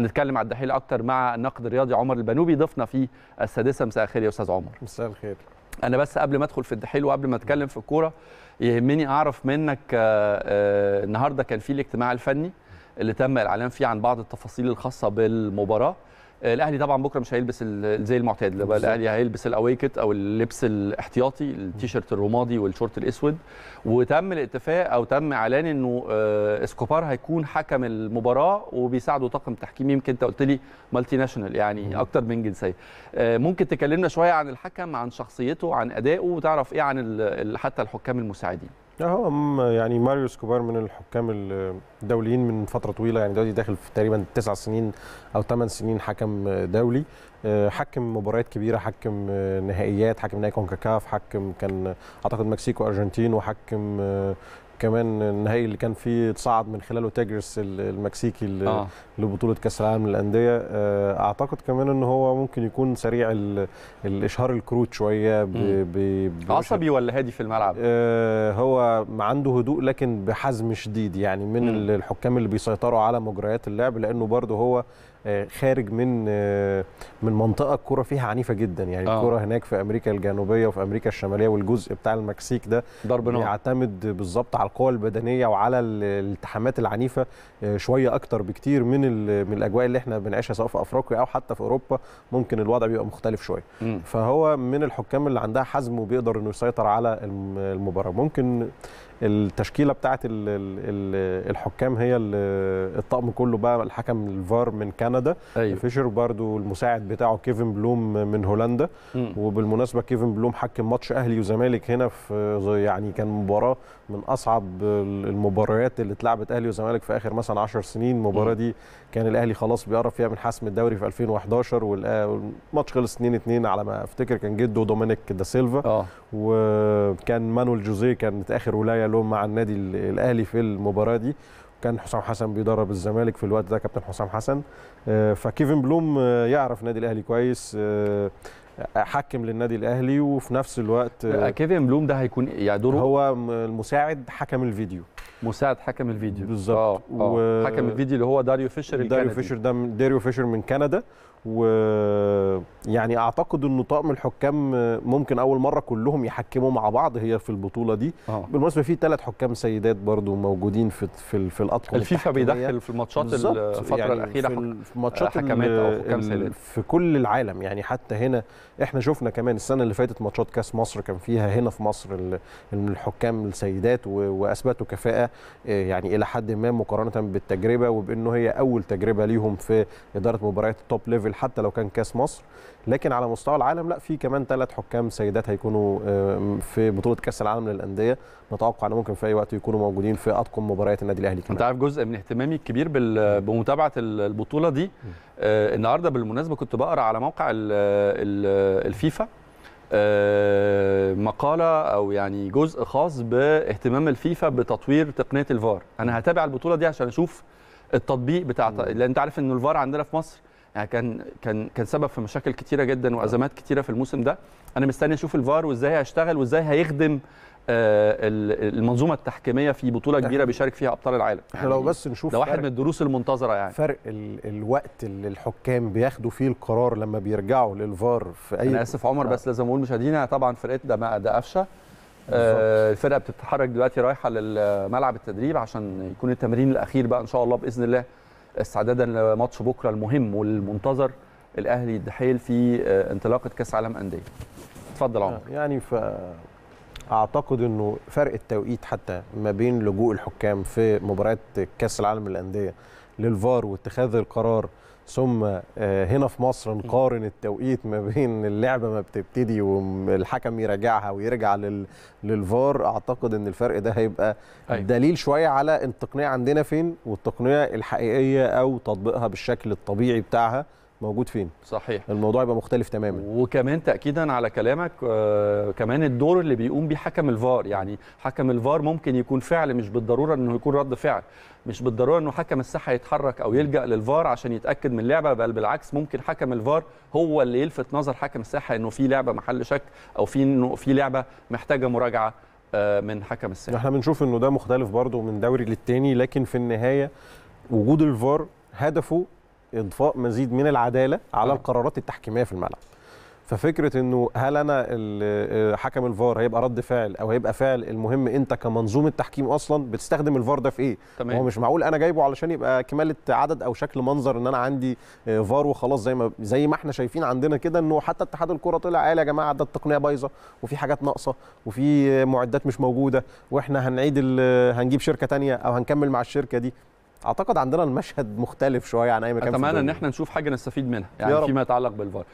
هنتكلم على الدحيل اكتر مع الناقد الرياضي عمر البنوبي ضيفنا في السادسه مساء الخير يا استاذ عمر مساء الخير انا بس قبل ما ادخل في الدحيل وقبل ما اتكلم في الكوره يهمني اعرف منك آه، آه، النهارده كان في الاجتماع الفني اللي تم الاعلان فيه عن بعض التفاصيل الخاصه بالمباراه آه، الاهلي طبعا بكره مش هيلبس زي المعتاد الاهلي هيلبس الاويكت او اللبس الاحتياطي التيشيرت الرمادي والشورت الاسود وتم الاتفاق او تم اعلان انه آه، اسكوبار هيكون حكم المباراه وبيساعده طاقم تحكيم يمكن انت قلت لي مالتي ناشونال يعني اكتر من جنسيه آه، ممكن تكلمنا شويه عن الحكم عن شخصيته عن ادائه وتعرف ايه عن حتى الحكام المساعدين هو يعني ماريو سكوبار من الحكام الدوليين من فتره طويله يعني دلوقتي داخل في تقريبا تسع سنين او ثمان سنين حكم دولي آه، حكم مباريات كبيره حكم آه، نهائيات حكم نهائي كونكاكاف حكم كان اعتقد مكسيكو ارجنتين وحكم آه، كمان النهائي اللي كان فيه تصعد من خلاله تاجرس المكسيكي آه. لبطوله كاس العالم للانديه آه، اعتقد كمان ان هو ممكن يكون سريع الاشهار الكروت شويه عصبي ولا هادي في الملعب آه، هو عنده هدوء لكن بحزم شديد يعني من م. الحكام اللي بيسيطروا على مجريات اللعب لانه برضه هو آه، خارج من آه، من منطقه الكوره فيها عنيفه جدا يعني آه. الكوره هناك في امريكا الجنوبيه وفي امريكا الشماليه والجزء بتاع المكسيك ده ضرب نار بيعتمد بالظبط على القوه البدنيه وعلى الالتحامات العنيفه آه، شويه اكتر بكتير من من الاجواء اللي احنا بنعيشها سواء في افريقيا او حتى في اوروبا ممكن الوضع بيبقى مختلف شويه فهو من الحكام اللي عندها حزم وبيقدر انه يسيطر على المباراه ممكن التشكيله بتاعه الحكام هي الطقم كله بقى الحكم الفار من كندا أيوة. فيشر برضو المساعد بتاعه كيفن بلوم من هولندا مم. وبالمناسبه كيفن بلوم حكم ماتش اهلي وزمالك هنا في يعني كان مباراه من اصعب المباريات اللي اتلعبت اهلي وزمالك في اخر مثلا 10 سنين المباراه دي كان الاهلي خلاص بيقرب فيها من حسم الدوري في 2011 والماتش خلص 2 2 على ما افتكر كان جده دومينيك دا سيلفا أوه. وكان مانويل جوزيه كانت اخر ولايه لهم مع النادي الاهلي في المباراه دي كان حسام حسن بيدرب الزمالك في الوقت ده كابتن حسام حسن آه، فكيفن بلوم آه، يعرف النادي الاهلي كويس آه، حكم للنادي الاهلي وفي نفس الوقت كيفن بلوم ده هيكون يعني دوره هو المساعد حكم الفيديو مساعد حكم الفيديو بالظبط حكم الفيديو اللي هو داريو فيشر داريو الكندي. فيشر ده داريو فيشر من كندا ويعني اعتقد انه طاقم الحكام ممكن اول مره كلهم يحكموا مع بعض هي في البطوله دي آه. بالمناسبه في ثلاث حكام سيدات برضو موجودين في في, في الاطقم الفيفا بيدخل في الماتشات الفتره يعني الاخيره في ماتشات حكامات او حكام سيدات في كل العالم يعني حتى هنا احنا شفنا كمان السنه اللي فاتت ماتشات كاس مصر كان فيها هنا في مصر الحكام السيدات واثبتوا كفاءه آه، يعني الى حد ما مقارنه بالتجربه وبانه هي اول تجربه ليهم في اداره مباريات التوب ليفل ليفل حتى لو كان كاس مصر لكن على مستوى العالم لا في كمان ثلاث حكام سيدات هيكونوا في بطوله كاس العالم للانديه نتوقع ان ممكن في اي وقت يكونوا موجودين في اطقم مباريات النادي الاهلي كمان انت عارف جزء من اهتمامي الكبير بمتابعه البطوله دي آه، النهارده بالمناسبه كنت بقرا على موقع الفيفا آه، مقاله او يعني جزء خاص باهتمام الفيفا بتطوير تقنيه الفار انا هتابع البطوله دي عشان اشوف التطبيق بتاع لان انت عارف ان الفار عندنا في مصر يعني كان كان كان سبب في مشاكل كتيره جدا وازمات كتيره في الموسم ده انا مستني اشوف الفار وازاي هيشتغل وازاي هيخدم آه، المنظومه التحكيميه في بطوله كبيره بيشارك فيها ابطال العالم احنا يعني لو بس نشوف ده واحد من الدروس المنتظره يعني فرق ال الوقت اللي الحكام بياخدوا فيه القرار لما بيرجعوا للفار في اي انا اسف عمر بس لازم اقول مشاهدينا طبعا فرقتنا ده ده قفشه آه الفرقه بتتحرك دلوقتي رايحه للملعب التدريب عشان يكون التمرين الاخير بقى ان شاء الله باذن الله استعدادا لماتش بكره المهم والمنتظر الاهلي الدحيل في آه، انطلاقه كاس عالم انديه اتفضل عمر آه، يعني ف اعتقد انه فرق التوقيت حتى ما بين لجوء الحكام في مباريات كاس العالم للانديه للفار واتخاذ القرار ثم آه، هنا في مصر نقارن التوقيت ما بين اللعبه ما بتبتدي والحكم يراجعها ويرجع للفار اعتقد ان الفرق ده هيبقى أيوة. دليل شويه على التقنيه عندنا فين والتقنيه الحقيقيه او تطبيقها بالشكل الطبيعي بتاعها موجود فين صحيح الموضوع يبقى مختلف تماما وكمان تاكيدا على كلامك آه كمان الدور اللي بيقوم بيه حكم الفار يعني حكم الفار ممكن يكون فعل مش بالضروره انه يكون رد فعل مش بالضروره انه حكم الساحه يتحرك او يلجا للفار عشان يتاكد من اللعبه بل بالعكس ممكن حكم الفار هو اللي يلفت نظر حكم الساحه انه في لعبه محل شك او في انه في لعبه محتاجه مراجعه آه، من حكم الساحه احنا بنشوف انه ده مختلف برضه من دوري للتاني لكن في النهايه وجود الفار هدفه إضفاء مزيد من العدالة على القرارات التحكيمية في الملعب ففكره انه هل انا آه، حكم الفار هيبقى رد فعل او هيبقى فعل المهم انت كمنظومه تحكيم اصلا بتستخدم الفار ده في ايه تمام. هو مش معقول انا جايبه علشان يبقى كماله عدد او شكل منظر ان انا عندي آه، فار وخلاص زي ما زي ما احنا شايفين عندنا كده انه حتى اتحاد الكره طلع قال يا جماعه ده التقنيه بايظه وفي حاجات ناقصه وفي آه، معدات مش موجوده واحنا هنعيد هنجيب شركه ثانيه او هنكمل مع الشركه دي اعتقد عندنا المشهد مختلف شويه عن اي مكان اتمنى ان احنا نشوف حاجه نستفيد منها يعني فيما يتعلق بالفار